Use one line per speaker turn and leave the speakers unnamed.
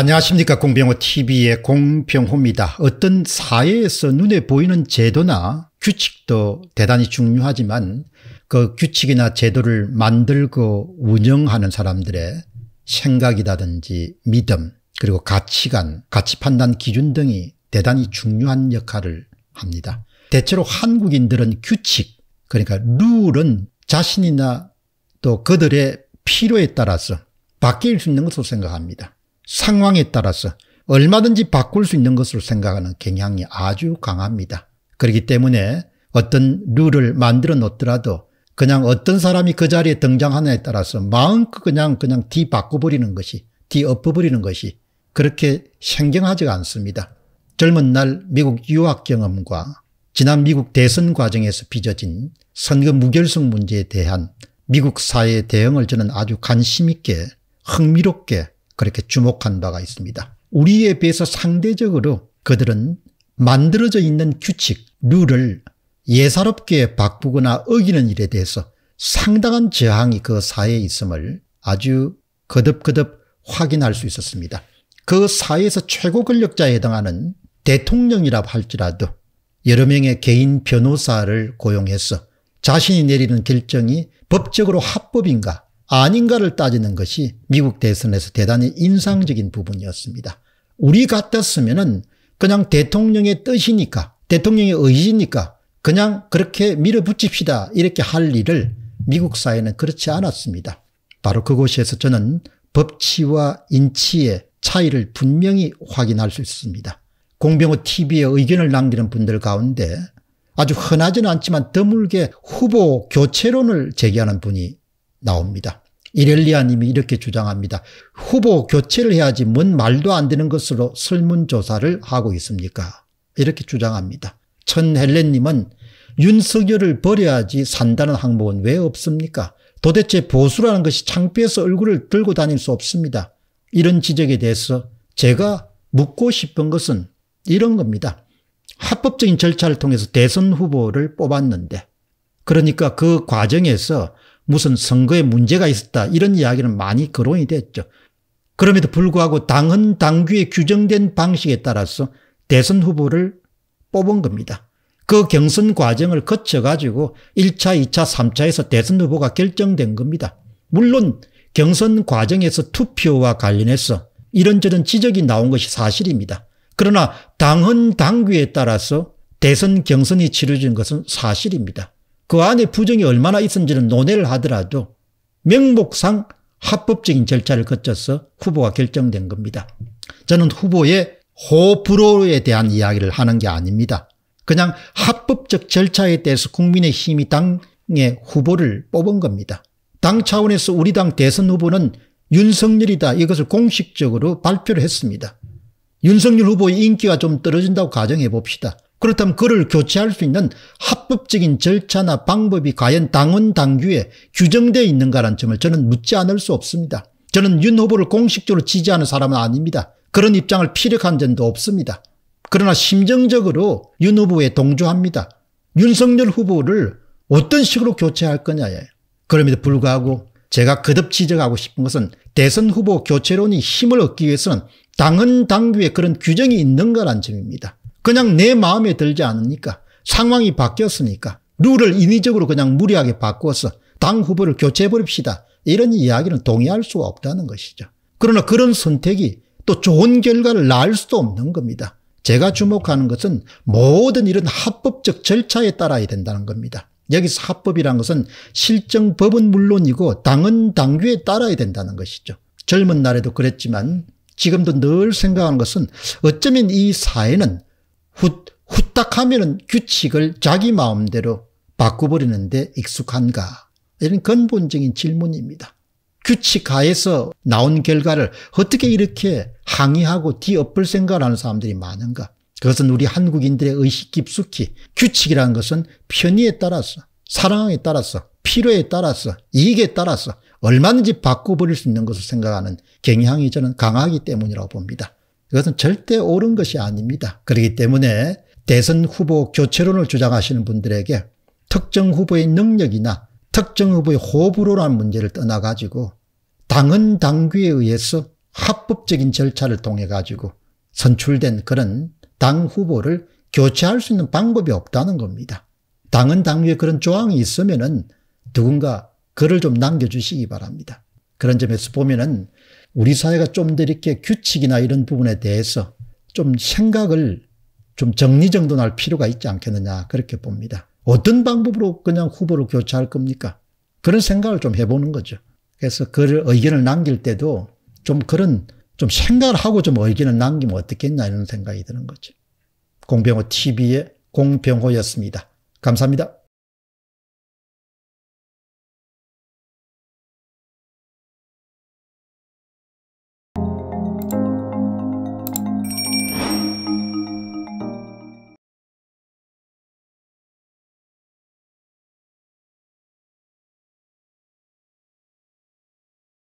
안녕하십니까 공병호TV의 공병호입니다. 어떤 사회에서 눈에 보이는 제도나 규칙도 대단히 중요하지만 그 규칙이나 제도를 만들고 운영하는 사람들의 생각이라든지 믿음 그리고 가치관 가치판단 기준 등이 대단히 중요한 역할을 합니다. 대체로 한국인들은 규칙 그러니까 룰은 자신이나 또 그들의 필요에 따라서 바뀔 수 있는 것으로 생각합니다. 상황에 따라서 얼마든지 바꿀 수 있는 것으로 생각하는 경향이 아주 강합니다. 그렇기 때문에 어떤 룰을 만들어 놓더라도 그냥 어떤 사람이 그 자리에 등장하느냐에 따라서 마음껏 그냥 그냥 뒤바꿔버리는 것이 뒤엎어버리는 것이 그렇게 생경하지가 않습니다. 젊은 날 미국 유학 경험과 지난 미국 대선 과정에서 빚어진 선거 무결성 문제에 대한 미국 사회의 대응을 저는 아주 관심 있게 흥미롭게 그렇게 주목한 바가 있습니다. 우리에 비해서 상대적으로 그들은 만들어져 있는 규칙, 룰을 예사롭게 바꾸거나 어기는 일에 대해서 상당한 저항이 그 사회에 있음을 아주 거듭거듭 확인할 수 있었습니다. 그 사회에서 최고 권력자에 해당하는 대통령이라 할지라도 여러 명의 개인 변호사를 고용해서 자신이 내리는 결정이 법적으로 합법인가 아닌가를 따지는 것이 미국 대선에서 대단히 인상적인 부분이었습니다. 우리 같았으면 그냥 대통령의 뜻이니까 대통령의 의지니까 그냥 그렇게 밀어붙입시다 이렇게 할 일을 미국 사회는 그렇지 않았습니다. 바로 그곳에서 저는 법치와 인치의 차이를 분명히 확인할 수 있습니다. 공병호 TV에 의견을 남기는 분들 가운데 아주 흔하지 않지만 드물게 후보 교체론을 제기하는 분이 나옵니다. 이렐리아 님이 이렇게 주장합니다. 후보 교체를 해야지 뭔 말도 안 되는 것으로 설문조사를 하고 있습니까? 이렇게 주장합니다. 천헬렌 님은 윤석열을 버려야지 산다는 항목은 왜 없습니까? 도대체 보수라는 것이 창피해서 얼굴을 들고 다닐 수 없습니다. 이런 지적에 대해서 제가 묻고 싶은 것은 이런 겁니다. 합법적인 절차를 통해서 대선 후보를 뽑았는데 그러니까 그 과정에서 무슨 선거에 문제가 있었다 이런 이야기는 많이 거론이 됐죠. 그럼에도 불구하고 당헌 당규에 규정된 방식에 따라서 대선 후보를 뽑은 겁니다. 그 경선 과정을 거쳐가지고 1차, 2차, 3차에서 대선 후보가 결정된 겁니다. 물론 경선 과정에서 투표와 관련해서 이런저런 지적이 나온 것이 사실입니다. 그러나 당헌 당규에 따라서 대선 경선이 치러진 것은 사실입니다. 그 안에 부정이 얼마나 있었는지는 논의를 하더라도 명목상 합법적인 절차를 거쳐서 후보가 결정된 겁니다. 저는 후보의 호불호에 대한 이야기를 하는 게 아닙니다. 그냥 합법적 절차에 대해서 국민의힘이 당의 후보를 뽑은 겁니다. 당 차원에서 우리 당 대선 후보는 윤석열이다 이것을 공식적으로 발표를 했습니다. 윤석열 후보의 인기가 좀 떨어진다고 가정해 봅시다. 그렇다면 그를 교체할 수 있는 합법적인 절차나 방법이 과연 당원 당규에 규정되어 있는가라는 점을 저는 묻지 않을 수 없습니다. 저는 윤 후보를 공식적으로 지지하는 사람은 아닙니다. 그런 입장을 피력한 점도 없습니다. 그러나 심정적으로 윤 후보에 동조합니다. 윤석열 후보를 어떤 식으로 교체할 거냐에 그럼에도 불구하고 제가 거듭 지적하고 싶은 것은 대선 후보 교체론이 힘을 얻기 위해서는 당헌 당규에 그런 규정이 있는가라는 점입니다. 그냥 내 마음에 들지 않으니까 상황이 바뀌었으니까 룰을 인위적으로 그냥 무리하게 바꾸어서 당 후보를 교체해버립시다. 이런 이야기는 동의할 수가 없다는 것이죠. 그러나 그런 선택이 또 좋은 결과를 낳을 수도 없는 겁니다. 제가 주목하는 것은 모든 이런 합법적 절차에 따라야 된다는 겁니다. 여기서 합법이란 것은 실정법은 물론이고 당은 당규에 따라야 된다는 것이죠. 젊은 날에도 그랬지만 지금도 늘 생각하는 것은 어쩌면 이 사회는 후, 후딱 하면은 규칙을 자기 마음대로 바꿔버리는데 익숙한가? 이런 근본적인 질문입니다. 규칙 하에서 나온 결과를 어떻게 이렇게 항의하고 뒤엎을 생각을 하는 사람들이 많은가? 그것은 우리 한국인들의 의식 깊숙이 규칙이라는 것은 편의에 따라서 사랑에 따라서 필요에 따라서 이익에 따라서 얼마든지 바꿔버릴 수 있는 것을 생각하는 경향이 저는 강하기 때문이라고 봅니다. 이것은 절대 옳은 것이 아닙니다. 그렇기 때문에 대선 후보 교체론을 주장하시는 분들에게 특정 후보의 능력이나 특정 후보의 호불호란 문제를 떠나가지고 당은 당규에 의해서 합법적인 절차를 통해 가지고 선출된 그런 당 후보를 교체할 수 있는 방법이 없다는 겁니다. 당은 당규에 그런 조항이 있으면은 누군가 글을 좀 남겨주시기 바랍니다. 그런 점에서 보면은 우리 사회가 좀 더 이렇게 규칙이나 이런 부분에 대해서 좀 생각을 좀 정리정돈할 필요가 있지 않겠느냐 그렇게 봅니다. 어떤 방법으로 그냥 후보를 교체할 겁니까? 그런 생각을 좀 해보는 거죠. 그래서 그 의견을 남길 때도 좀 그런 좀 생각을 하고 좀 의견을 남기면 어떻겠냐 이런 생각이 드는 거죠. 공병호 TV의 공병호였습니다. 감사합니다.